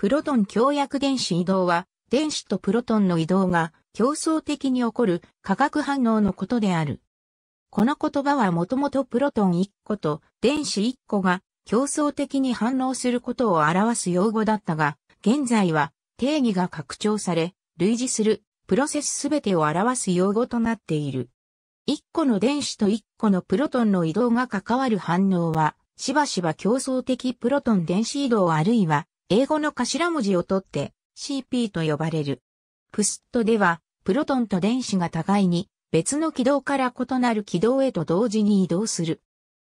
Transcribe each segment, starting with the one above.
プロトン共約電子移動は、電子とプロトンの移動が競争的に起こる化学反応のことである。この言葉はもともとプロトン1個と電子1個が競争的に反応することを表す用語だったが、現在は定義が拡張され、類似するプロセスすべてを表す用語となっている。1個の電子と1個のプロトンの移動が関わる反応は、しばしば競争的プロトン電子移動あるいは英語の頭文字を取って CP と呼ばれる。プスットでは、プロトンと電子が互いに別の軌道から異なる軌道へと同時に移動する。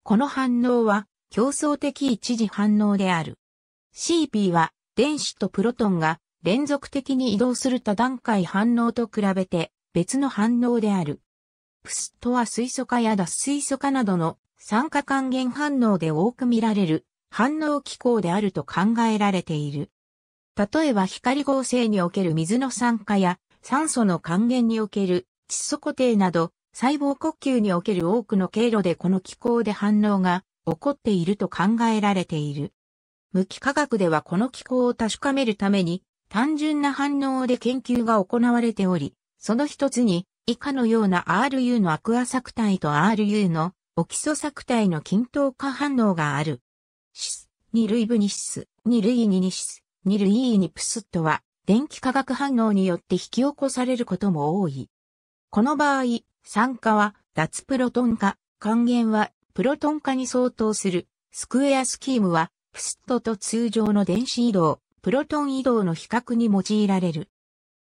この反応は競争的一時反応である。CP は電子とプロトンが連続的に移動する多段階反応と比べて別の反応である。プスットは水素化や脱水素化などの酸化還元反応で多く見られる反応機構であると考えられている。例えば光合成における水の酸化や酸素の還元における窒素固定など細胞呼吸における多くの経路でこの機構で反応が起こっていると考えられている。無機化学ではこの機構を確かめるために単純な反応で研究が行われており、その一つに以下のような RU のアクア作体と RU のオキソ作体の均等化反応がある。二類ブニシス、二類イニニシス、二類イニプスとは、電気化学反応によって引き起こされることも多い。この場合、酸化は脱プロトン化、還元はプロトン化に相当する、スクエアスキームは、プスットと通常の電子移動、プロトン移動の比較に用いられる。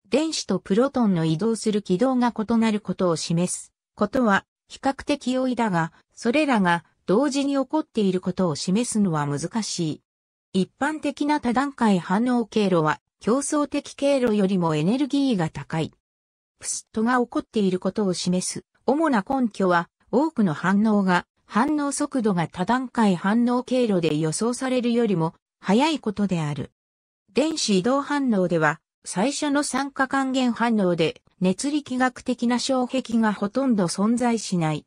電子とプロトンの移動する軌道が異なることを示すことは比較的容易だが、それらが同時に起こっていることを示すのは難しい。一般的な多段階反応経路は競争的経路よりもエネルギーが高い。プスットが起こっていることを示す主な根拠は多くの反応が反応速度が多段階反応経路で予想されるよりも早いことである。電子移動反応では最初の酸化還元反応で熱力学的な障壁がほとんど存在しない。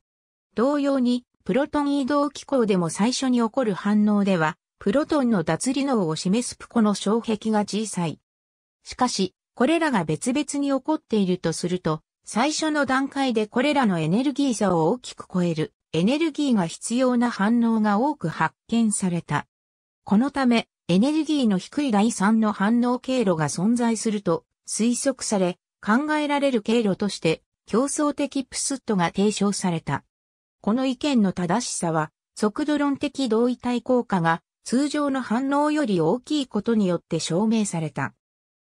同様にプロトン移動機構でも最初に起こる反応では、プロトンの脱離能を示すプコの障壁が小さい。しかし、これらが別々に起こっているとすると、最初の段階でこれらのエネルギー差を大きく超えるエネルギーが必要な反応が多く発見された。このため、エネルギーの低い第3の反応経路が存在すると推測され、考えられる経路として、競争的プスットが提唱された。この意見の正しさは、速度論的同位体効果が通常の反応より大きいことによって証明された。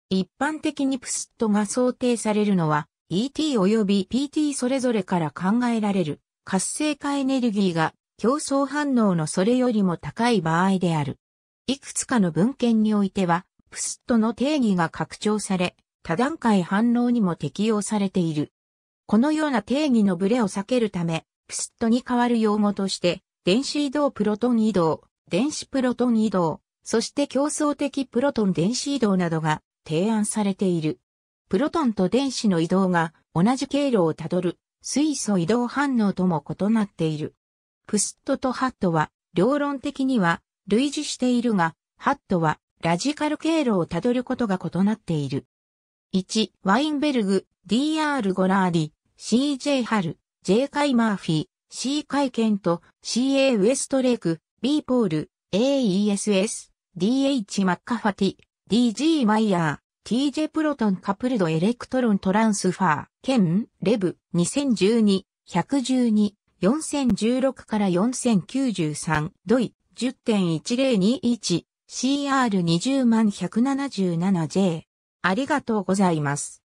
一般的にプスットが想定されるのは ET 及び PT それぞれから考えられる活性化エネルギーが競争反応のそれよりも高い場合である。いくつかの文献においては、プスットの定義が拡張され、多段階反応にも適用されている。このような定義のブレを避けるため、プスットに代わる用語として、電子移動プロトン移動、電子プロトン移動、そして競争的プロトン電子移動などが提案されている。プロトンと電子の移動が同じ経路をたどる水素移動反応とも異なっている。プスットとハットは両論的には類似しているが、ハットはラジカル経路をたどることが異なっている。1、ワインベルグ、DR ゴラーディ、CJ ハル。J. カイ・マーフィー、C. カイ・ケント、C.A. ウエストレイク、B. ポール、AESS、DH マッカファティ、DG マイヤー、TJ プロトンカプルドエレクトロントランスファー、ケン・レブ、2012、112、4016から4093、ドイ、10.1021、CR20177J。ありがとうございます。